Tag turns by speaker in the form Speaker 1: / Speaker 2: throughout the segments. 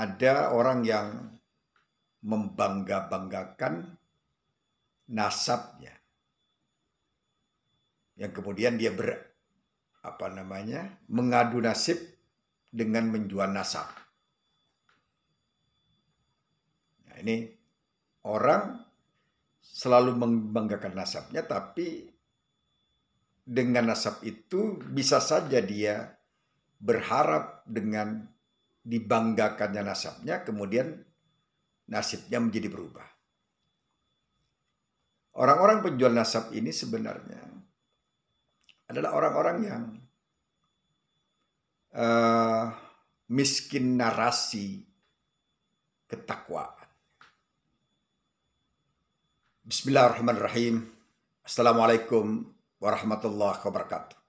Speaker 1: ada orang yang membangga-banggakan nasabnya. Yang kemudian dia ber apa namanya? mengadu nasib dengan menjual nasab. Nah, ini orang selalu membanggakan nasabnya tapi dengan nasab itu bisa saja dia berharap dengan dibanggakannya nasabnya, kemudian nasibnya menjadi berubah. Orang-orang penjual nasab ini sebenarnya adalah orang-orang yang uh, miskin narasi ketakwaan. Bismillahirrahmanirrahim. Assalamualaikum warahmatullahi wabarakatuh.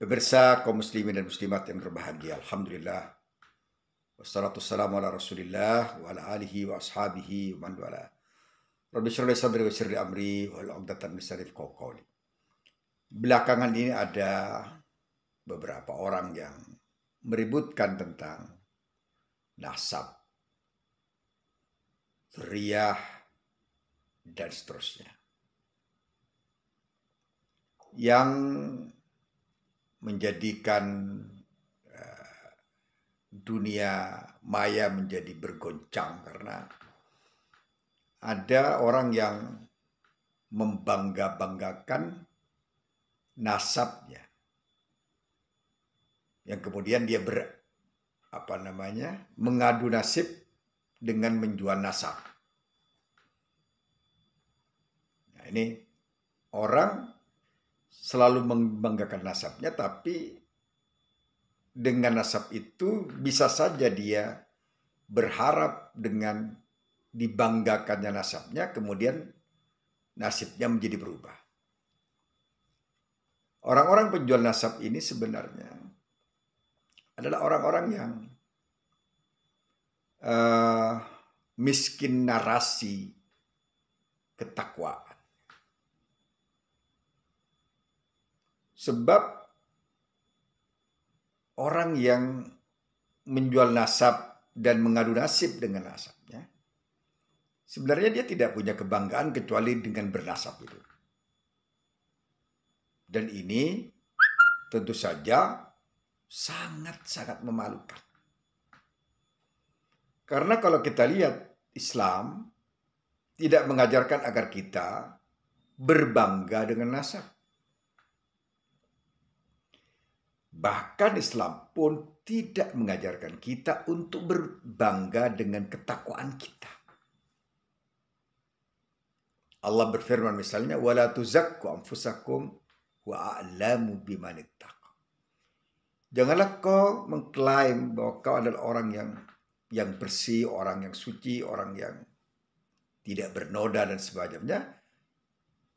Speaker 1: Pemirsa kaum muslimin dan muslimat yang berbahagia, Alhamdulillah. Wassalatu wassalamu ala rasulillah wa ala alihi wa ashabihi wa man wala. Rabbi syrali sadri wa sirri amri wa al-uqdatan misarif qawqawli. Belakangan ini ada beberapa orang yang meributkan tentang nasab, riyah dan seterusnya. Yang menjadikan eh, dunia maya menjadi bergoncang karena ada orang yang membangga-banggakan nasabnya. Yang kemudian dia ber apa namanya? mengadu nasib dengan menjual nasab. Nah, ini orang selalu membanggakan nasabnya, tapi dengan nasab itu bisa saja dia berharap dengan dibanggakannya nasabnya, kemudian nasibnya menjadi berubah. Orang-orang penjual nasab ini sebenarnya adalah orang-orang yang uh, miskin narasi ketakwaan. Sebab orang yang menjual nasab dan mengadu nasib dengan nasabnya, sebenarnya dia tidak punya kebanggaan kecuali dengan bernasab itu. Dan ini tentu saja sangat-sangat memalukan. Karena kalau kita lihat Islam tidak mengajarkan agar kita berbangga dengan nasab. Bahkan Islam pun tidak mengajarkan kita untuk berbangga dengan ketakwaan kita. Allah berfirman misalnya wala tuzakku anfusakum wa a'lamu biman Janganlah kau mengklaim bahwa kau adalah orang yang yang bersih, orang yang suci, orang yang tidak bernoda dan sebagainya.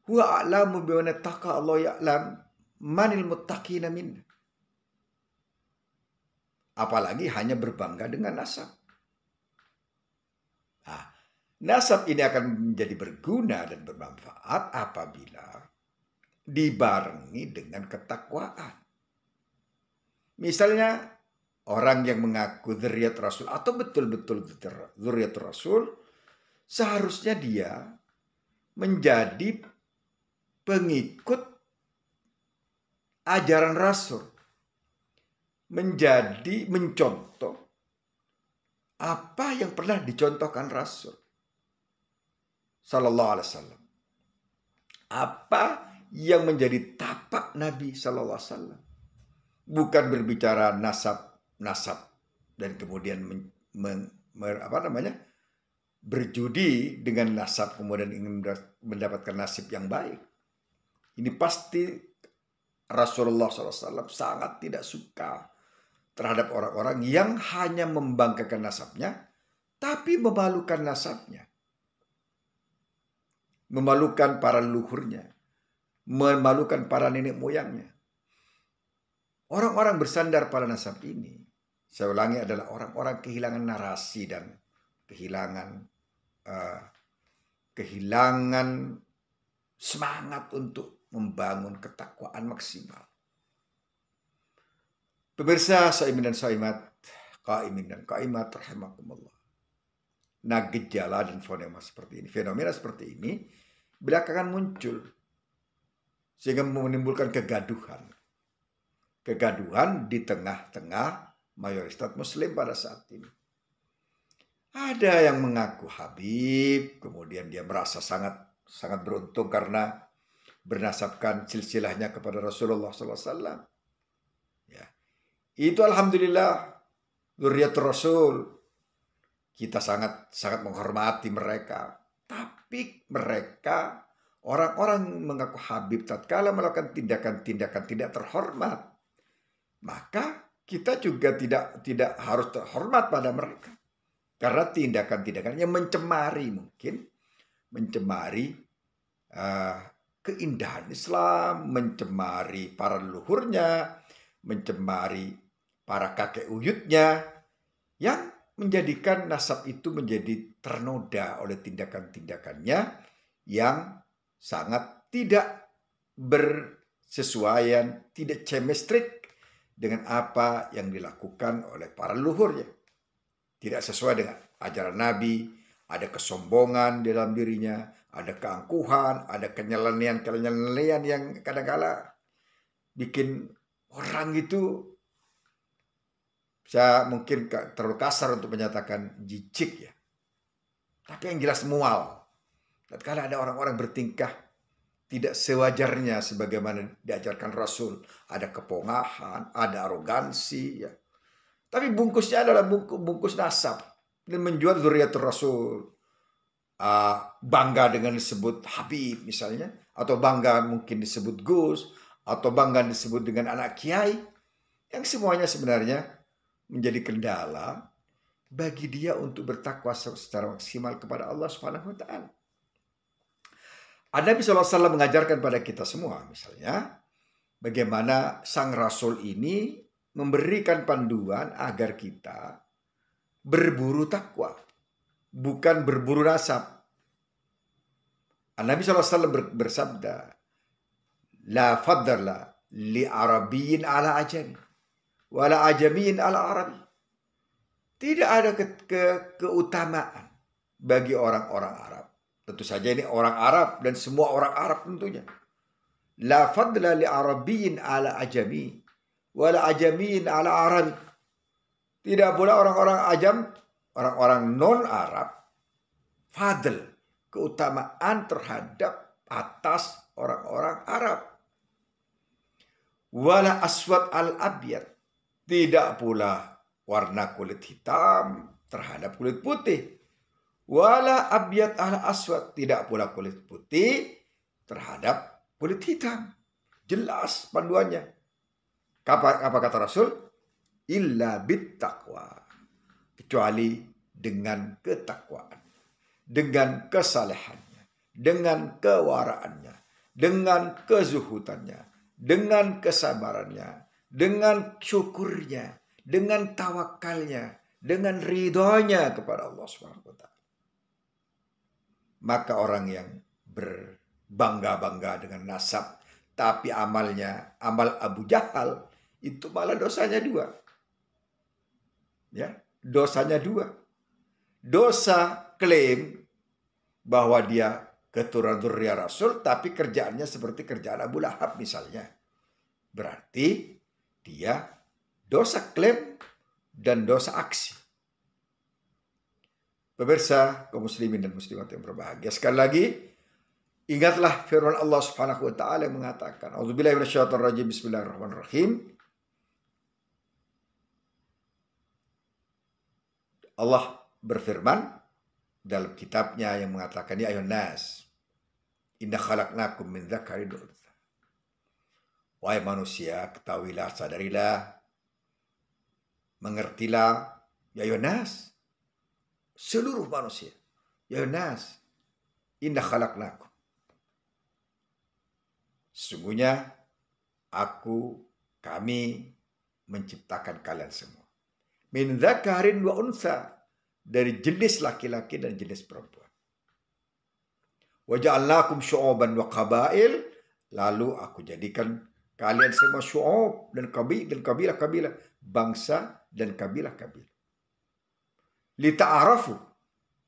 Speaker 1: Huwa a'lamu bimana taqa Allah ya'lam manil muttaqina minna apalagi hanya berbangga dengan nasab. Nah, nasab ini akan menjadi berguna dan bermanfaat apabila dibarengi dengan ketakwaan. Misalnya orang yang mengaku zuriat Rasul atau betul-betul zuriat Rasul seharusnya dia menjadi pengikut ajaran Rasul menjadi mencontoh apa yang pernah dicontohkan Rasul Sallallahu Alaihi Wasallam. Apa yang menjadi tapak Nabi Sallallahu Alaihi Wasallam. Bukan berbicara nasab-nasab dan kemudian men, men, men, apa namanya berjudi dengan nasab kemudian ingin mendapatkan nasib yang baik. Ini pasti Rasulullah SAW sangat tidak suka terhadap orang-orang yang hanya membanggakan nasabnya, tapi memalukan nasabnya. Memalukan para leluhurnya. Memalukan para nenek moyangnya. Orang-orang bersandar pada nasab ini, saya ulangi adalah orang-orang kehilangan narasi dan kehilangan uh, kehilangan semangat untuk membangun ketakwaan maksimal. Pemirsa Saimin dan Saimat, Kaimin dan Kaimat, rahimakumullah. Nah gejala dan fonema seperti ini, fenomena seperti ini, belakangan muncul. Sehingga menimbulkan kegaduhan. Kegaduhan di tengah-tengah mayoritas muslim pada saat ini. Ada yang mengaku Habib, kemudian dia merasa sangat sangat beruntung karena bernasabkan silsilahnya kepada Rasulullah Sallallahu Alaihi Wasallam. Itu alhamdulillah zuriat Rasul. Kita sangat sangat menghormati mereka. Tapi mereka orang-orang mengaku Habib tatkala melakukan tindakan-tindakan tidak terhormat. Maka kita juga tidak tidak harus terhormat pada mereka. Karena tindakan-tindakannya mencemari mungkin mencemari uh, keindahan Islam, mencemari para leluhurnya, mencemari para kakek uyutnya yang menjadikan nasab itu menjadi ternoda oleh tindakan-tindakannya yang sangat tidak bersesuaian, tidak chemistrik dengan apa yang dilakukan oleh para leluhurnya. Tidak sesuai dengan ajaran Nabi, ada kesombongan dalam dirinya, ada keangkuhan, ada kenyelenian-kenyelenian yang kadang-kala bikin orang itu saya mungkin terlalu kasar untuk menyatakan jijik ya. Tapi yang jelas mual. karena ada orang-orang bertingkah tidak sewajarnya sebagaimana diajarkan Rasul. Ada kepongahan, ada arogansi. Ya. Tapi bungkusnya adalah bungkus, bungkus nasab. Dan menjual zuriat Rasul. Uh, bangga dengan disebut Habib misalnya. Atau bangga mungkin disebut Gus. Atau bangga disebut dengan anak Kiai. Yang semuanya sebenarnya menjadi kendala bagi dia untuk bertakwa secara maksimal kepada Allah Subhanahu wa taala. Nabi SAW mengajarkan pada kita semua misalnya bagaimana sang rasul ini memberikan panduan agar kita berburu takwa bukan berburu nasab. Nabi SAW bersabda, La fadala li arabiyin ala ajami wala ajamiin ala arabi. Tidak ada ke, ke, keutamaan bagi orang-orang Arab. Tentu saja ini orang Arab dan semua orang Arab tentunya. La fadla li arabiyin ala ajami wala ajamiin ala arabi. Tidak boleh orang-orang ajam, orang-orang non-Arab fadl keutamaan terhadap atas orang-orang Arab. Wala aswad al-abyad tidak pula warna kulit hitam terhadap kulit putih. Wala abiyat ala aswad. Tidak pula kulit putih terhadap kulit hitam. Jelas panduannya. Apa, apa kata Rasul? Illa bit taqwa. Kecuali dengan ketakwaan. Dengan kesalehannya. Dengan kewaraannya. Dengan kezuhutannya. Dengan kesabarannya dengan syukurnya, dengan tawakalnya, dengan ridhonya kepada Allah Subhanahu wa Maka orang yang berbangga-bangga dengan nasab tapi amalnya amal Abu Jahal itu malah dosanya dua. Ya, dosanya dua. Dosa klaim bahwa dia keturunan Rasul tapi kerjaannya seperti kerjaan Abu Lahab misalnya. Berarti dia dosa klaim dan dosa aksi. Pemirsa, kaum muslimin dan muslimat yang berbahagia, sekali lagi ingatlah firman Allah Subhanahu wa taala yang mengatakan, "Auzubillahi bismillahirrahmanirrahim." Allah berfirman dalam kitabnya yang mengatakan, "Ya ayuhan nas, inna khalaqnakum min dzakarin untha." Wahai manusia, ketahuilah, sadarilah, mengertilah, ya Yonas, seluruh manusia, ya Yonas, indah khalaqnakum. Sesungguhnya aku, kami menciptakan kalian semua. Min zakarin wa unsa dari jenis laki-laki dan jenis perempuan. Wa ja'alnakum syu'uban wa qabail lalu aku jadikan Kalian semua syu'ub dan kabi dan kabilah-kabilah. Bangsa dan kabilah-kabilah. Lita'arafu.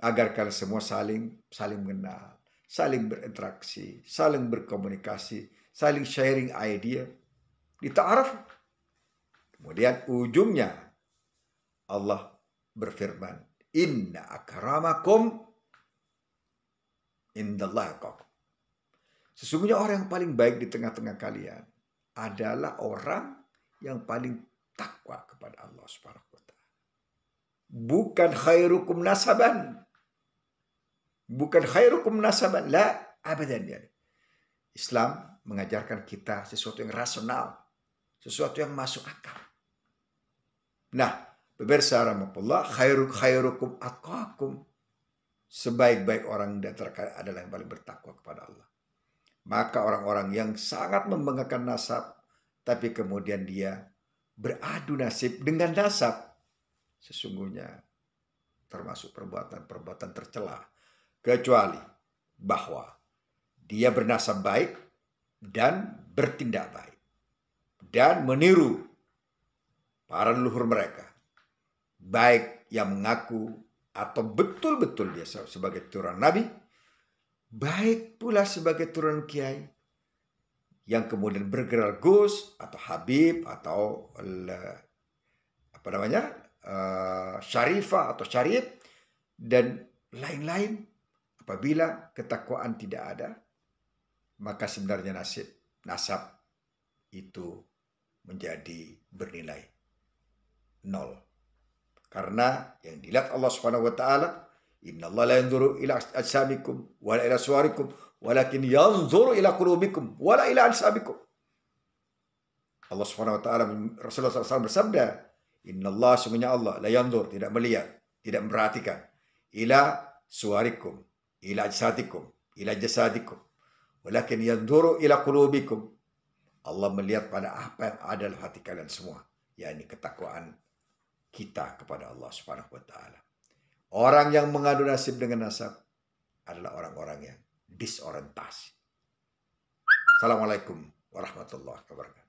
Speaker 1: Agar kalian semua saling saling mengenal. Saling berinteraksi. Saling berkomunikasi. Saling sharing idea. Lita'arafu. Kemudian ujungnya Allah berfirman. Inna akramakum indallah Sesungguhnya orang yang paling baik di tengah-tengah kalian adalah orang yang paling takwa kepada Allah Subhanahu wa taala. Bukan khairukum nasaban. Bukan khairukum nasaban. La abadan yani. Islam mengajarkan kita sesuatu yang rasional, sesuatu yang masuk akal. Nah, pemirsa rahmatullah, khairuk khairukum atqakum. Sebaik-baik orang yang terkaya adalah yang paling bertakwa kepada Allah. Maka orang-orang yang sangat membanggakan nasab, tapi kemudian dia beradu nasib dengan nasab, sesungguhnya termasuk perbuatan-perbuatan tercela, kecuali bahwa dia bernasab baik dan bertindak baik dan meniru para leluhur mereka, baik yang mengaku atau betul-betul dia sebagai turun Nabi baik pula sebagai turun kiai yang kemudian bergerak Gus atau Habib atau apa namanya uh, Syarifah atau Syarif dan lain-lain apabila ketakwaan tidak ada maka sebenarnya nasib nasab itu menjadi bernilai nol karena yang dilihat Allah Subhanahu wa taala Innallaha la yanzuru ila ajsamikum wala ila suwarikum walakin yanzuru ila qulubikum wala ila ajsamikum. Allah Subhanahu wa taala Rasulullah SAW bersabda, "Innallaha sungguhnya Allah la yanzur tidak melihat, tidak memperhatikan ila suarikum, ila jasadikum, ila jasadikum, walakin yanzuru ila qulubikum." Allah melihat pada apa yang ada dalam hati kalian semua, yakni ketakwaan kita kepada Allah Subhanahu wa taala. Orang yang mengadu nasib dengan nasab adalah orang-orang yang disorientasi. Assalamualaikum warahmatullahi wabarakatuh.